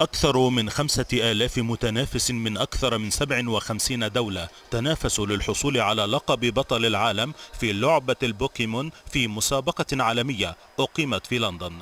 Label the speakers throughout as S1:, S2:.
S1: أكثر من خمسة آلاف متنافس من أكثر من 57 دولة تنافسوا للحصول على لقب بطل العالم في لعبة البوكيمون في مسابقة عالمية أقيمت في لندن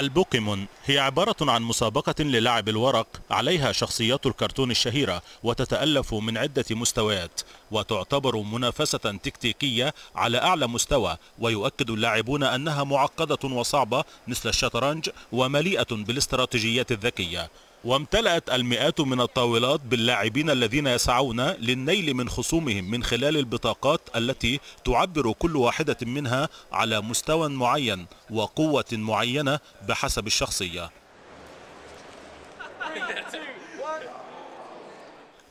S1: البوكيمون هي عبارة عن مسابقة للعب الورق عليها شخصيات الكرتون الشهيرة وتتألف من عدة مستويات وتعتبر منافسة تكتيكية على أعلى مستوى ويؤكد اللاعبون أنها معقدة وصعبة مثل الشطرنج ومليئة بالاستراتيجيات الذكية وامتلأت المئات من الطاولات باللاعبين الذين يسعون للنيل من خصومهم من خلال البطاقات التي تعبر كل واحدة منها على مستوى معين وقوة معينة بحسب الشخصية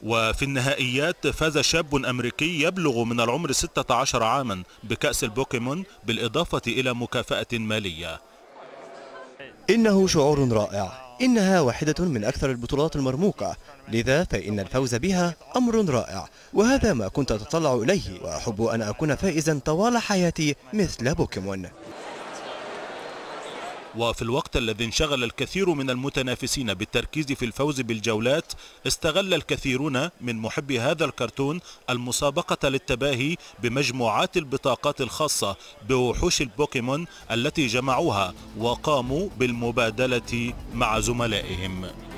S1: وفي النهائيات فاز شاب أمريكي يبلغ من العمر 16 عاما بكأس البوكيمون بالإضافة إلى مكافأة مالية
S2: إنه شعور رائع إنها واحدة من أكثر البطولات المرموقة لذا فإن الفوز بها أمر رائع وهذا ما كنت أتطلع إليه وأحب أن أكون فائزا طوال حياتي مثل بوكيمون
S1: وفي الوقت الذي انشغل الكثير من المتنافسين بالتركيز في الفوز بالجولات استغل الكثيرون من محبي هذا الكرتون المسابقة للتباهي بمجموعات البطاقات الخاصة بوحوش البوكيمون التي جمعوها وقاموا بالمبادلة مع زملائهم